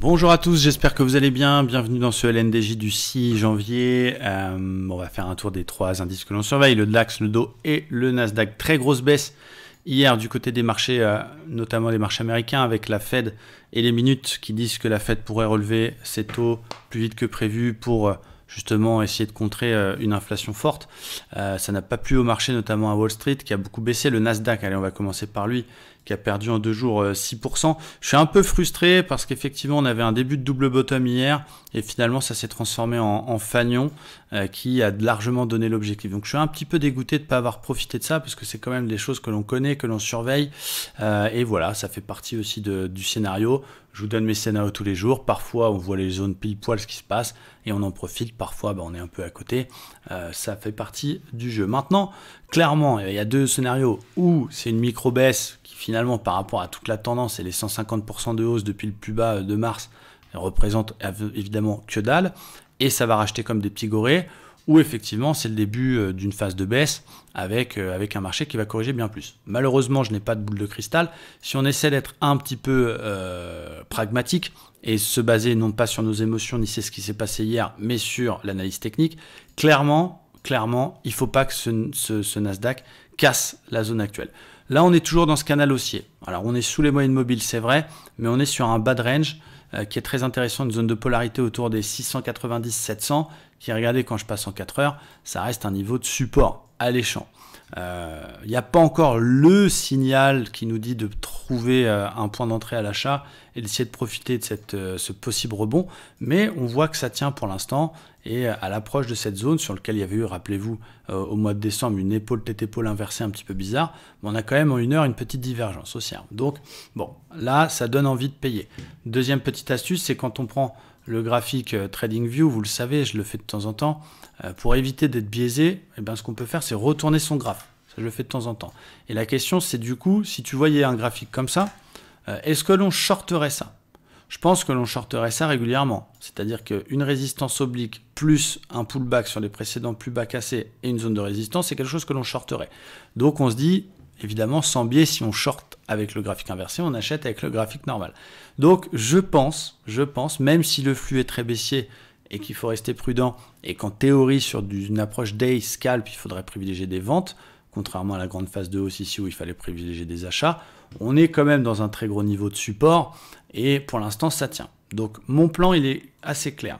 Bonjour à tous, j'espère que vous allez bien. Bienvenue dans ce LNDJ du 6 janvier. Euh, on va faire un tour des trois indices que l'on surveille, le DAX, le DO et le Nasdaq. Très grosse baisse hier du côté des marchés, euh, notamment des marchés américains, avec la Fed et les minutes qui disent que la Fed pourrait relever ses taux plus vite que prévu pour... Euh, justement essayer de contrer une inflation forte. ça n'a pas plu au marché, notamment à Wall Street, qui a beaucoup baissé. Le Nasdaq, allez, on va commencer par lui, a perdu en deux jours 6%. Euh, je suis un peu frustré parce qu'effectivement on avait un début de double bottom hier et finalement ça s'est transformé en, en fanion euh, qui a largement donné l'objectif. Donc je suis un petit peu dégoûté de ne pas avoir profité de ça parce que c'est quand même des choses que l'on connaît, que l'on surveille euh, et voilà, ça fait partie aussi du scénario. Je vous donne mes scénarios tous les jours. Parfois, on voit les zones pile poil ce qui se passe et on en profite. Parfois, bah, on est un peu à côté. ça fait partie du jeu. Maintenant, clairement, il y a deux scénarios où c'est une micro baisse finalement, par rapport à toute la tendance et les 150% de hausse depuis le plus bas euh, de mars, représente évidemment que dalle. Et ça va racheter comme des petits gorées, ou effectivement, c'est le début euh, d'une phase de baisse euh, avec, un marché qui va corriger bien plus. Malheureusement, je n'ai pas de boule de cristal. Si on essaie d'être un petit peu pragmatique et se baser non pas sur nos émotions, ni c'est ce qui s'est passé hier, mais sur l'analyse technique, clairement, clairement, il ne faut pas que ce Nasdaq casse la zone actuelle. Là, on est toujours dans ce canal haussier. Alors, on est sous les moyennes mobiles, c'est vrai, mais on est sur un bad range euh, qui est très intéressant, une zone de polarité autour des 690-700, qui, regardez, quand je passe en 4 heures, ça reste un niveau de support alléchant. Il euh, n'y a pas encore le signal qui nous dit de trouver euh, un point d'entrée à l'achat et d'essayer de profiter de cette, euh, ce possible rebond, mais on voit que ça tient pour l'instant et à l'approche de cette zone sur laquelle il y avait eu, rappelez-vous, au mois de décembre, une épaule tête épaule inversée un petit peu bizarre, on a quand même en une heure une petite divergence haussière. Donc bon, là, ça donne envie de payer. Deuxième petite astuce, c'est quand on prend le graphique euh, TradingView, vous le savez, je le fais de temps en temps, euh, pour éviter d'être biaisé, eh ben, ce qu'on peut faire, c'est retourner son graphe. Ça, je le fais de temps en temps. Et la question, c'est du coup, si tu voyais un graphique comme ça, euh, est-ce que l'on shorterait ça Je pense que l'on shorterait ça régulièrement. C'est-à-dire qu'une résistance oblique plus un pullback sur les précédents plus bas cassés et une zone de résistance, c'est quelque chose que l'on shorterait. Donc on se dit, évidemment, sans biais, si on short avec le graphique inversé, on achète avec le graphique normal. Donc je pense, je pense, même si le flux est très baissier et qu'il faut rester prudent, et qu'en théorie sur une approche day scalp, il faudrait privilégier des ventes, contrairement à la grande phase de hausse ici où il fallait privilégier des achats, on est quand même dans un très gros niveau de support, et pour l'instant ça tient. Donc mon plan il est assez clair.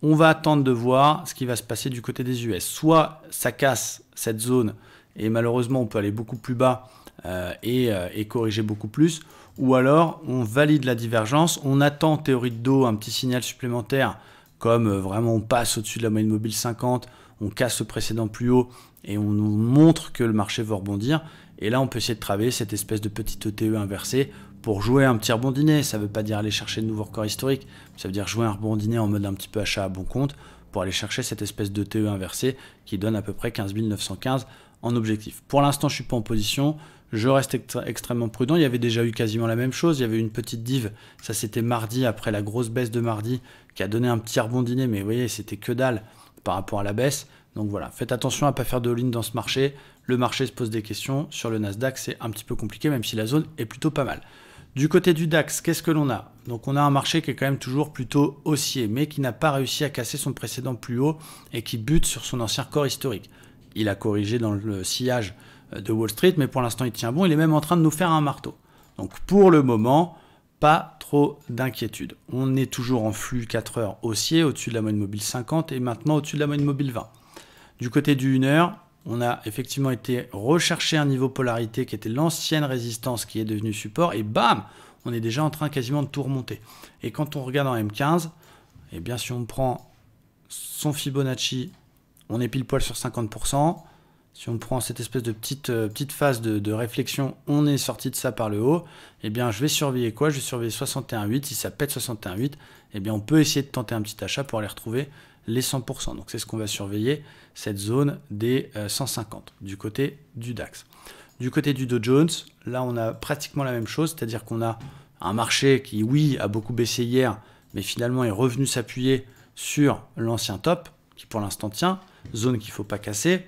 On va attendre de voir ce qui va se passer du côté des US. Soit ça casse cette zone et malheureusement on peut aller beaucoup plus bas euh, euh, et, corriger beaucoup plus. Ou alors, on valide la divergence, on attend en théorie de dos un petit signal supplémentaire, comme euh, vraiment on passe au-dessus de la moyenne mobile 50, on casse le précédent plus haut et on nous montre que le marché va rebondir. Et là, on peut essayer de travailler cette espèce de petite ETE e inversée pour jouer un petit rebondiné. Ça ne veut pas dire aller chercher de nouveaux records historiques, ça veut dire jouer un rebondiné en mode un petit peu achat à bon compte pour aller chercher cette espèce de TE e inversée qui donne à peu près 15 915 en objectif. Pour l'instant, je ne suis pas en position, je reste extrêmement prudent. Il y avait déjà eu quasiment la même chose. Il y avait une petite dive. Ça, c'était mardi après la grosse baisse de mardi qui a donné un petit rebond dîner Mais vous voyez, c'était que dalle par rapport à la baisse. Donc voilà, faites attention à ne pas faire de all dans ce marché. Le marché se pose des questions. Sur le Nasdaq, c'est un petit peu compliqué, même si la zone est plutôt pas mal. Du côté du DAX, qu'est-ce que l'on a Donc on a un marché qui est quand même toujours plutôt haussier, mais qui n'a pas réussi à casser son précédent plus haut et qui bute sur son ancien corps historique. Il a corrigé dans le sillage euh, de Wall Street, mais pour l'instant il tient bon, il est même en train de nous faire un marteau. Donc pour le moment, pas trop d'inquiétude. On est toujours en flux 4 heures haussier au-dessus de la moyenne mobile 50 et maintenant au-dessus de la moyenne mobile 20. Du côté du 1 heure, on a effectivement été rechercher un niveau polarité qui était l'ancienne résistance qui est devenue support et bam, on est déjà en train quasiment de tout remonter. Et quand on regarde en M15, et eh bien si on prend son Fibonacci, on est pile poil sur 50%, si on prend cette espèce de petite, euh, petite phase de, de, réflexion, on est sorti de ça par le haut, eh bien je vais surveiller quoi Je vais surveiller 61,8. Si ça pète 61,8, eh bien on peut essayer de tenter un petit achat pour aller retrouver les 100%. Donc c'est ce qu'on va surveiller, cette zone des 150 euh, du côté du DAX. Du côté du Dow Jones, là on a pratiquement la même chose, c'est-à-dire qu'on a un marché qui, oui, a beaucoup baissé hier, mais finalement est revenu s'appuyer sur l'ancien top, qui pour l'instant tient, zone qu'il ne faut pas casser.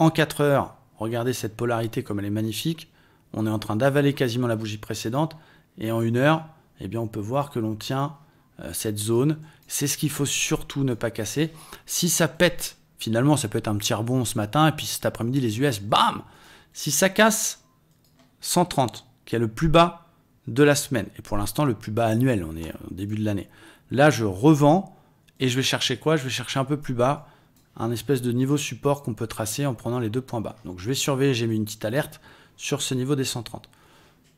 En 4 heures, regardez cette polarité comme elle est magnifique. On est en train d'avaler quasiment la bougie précédente. Et en une heure, eh bien, on peut voir que l'on tient euh, cette zone. C'est ce qu'il faut surtout ne pas casser. Si ça pète, finalement, ça peut être un petit rebond ce matin. Et puis cet après-midi, les US, bam Si ça casse, 130, qui est le plus bas de la semaine. Et pour l'instant, le plus bas annuel. On est au début de l'année. Là, je revends. Et je vais chercher quoi Je vais chercher un peu plus bas un espèce de niveau support qu'on peut tracer en prenant les deux points bas. Donc je vais surveiller, j'ai mis une petite alerte sur ce niveau des 130.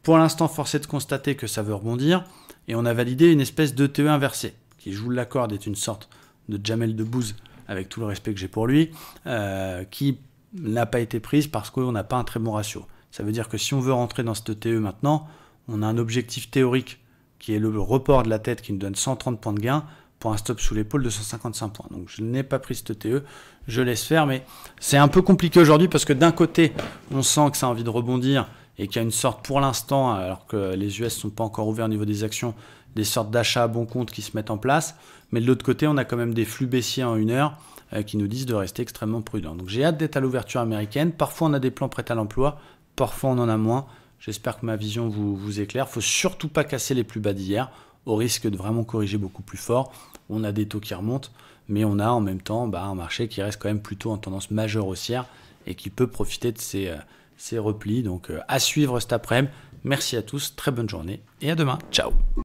Pour l'instant, force est de constater que ça veut rebondir, et on a validé une espèce de TE inversé, qui, je vous l'accorde, est une sorte de Jamel de Bouze, avec tout le respect que j'ai pour lui, euh, qui n'a pas été prise parce qu'on n'a pas un très bon ratio. Ça veut dire que si on veut rentrer dans cette TE maintenant, on a un objectif théorique qui est le report de la tête qui nous donne 130 points de gain, un stop sous l'épaule de 155 points. Donc je n'ai pas pris ce TE, je laisse faire, mais c'est un peu compliqué aujourd'hui parce que d'un côté, on sent que ça a envie de rebondir et qu'il y a une sorte pour l'instant, alors que les US sont pas encore ouverts au niveau des actions, des sortes d'achats à bon compte qui se mettent en place. Mais de l'autre côté, on a quand même des flux baissiers en une heure euh, qui nous disent de rester extrêmement prudent. Donc j'ai hâte d'être à l'ouverture américaine. Parfois on a des plans prêts à l'emploi, parfois on en a moins. J'espère que ma vision vous, vous éclaire. Faut surtout pas casser les plus bas d'hier au risque de vraiment corriger beaucoup plus fort. On a des taux qui remontent, mais on a en même temps bah, un marché qui reste quand même plutôt en tendance majeure haussière et qui peut profiter de ces, euh, replis. Donc euh, à suivre cet après-midi. Merci à tous, très bonne journée et à demain. Ciao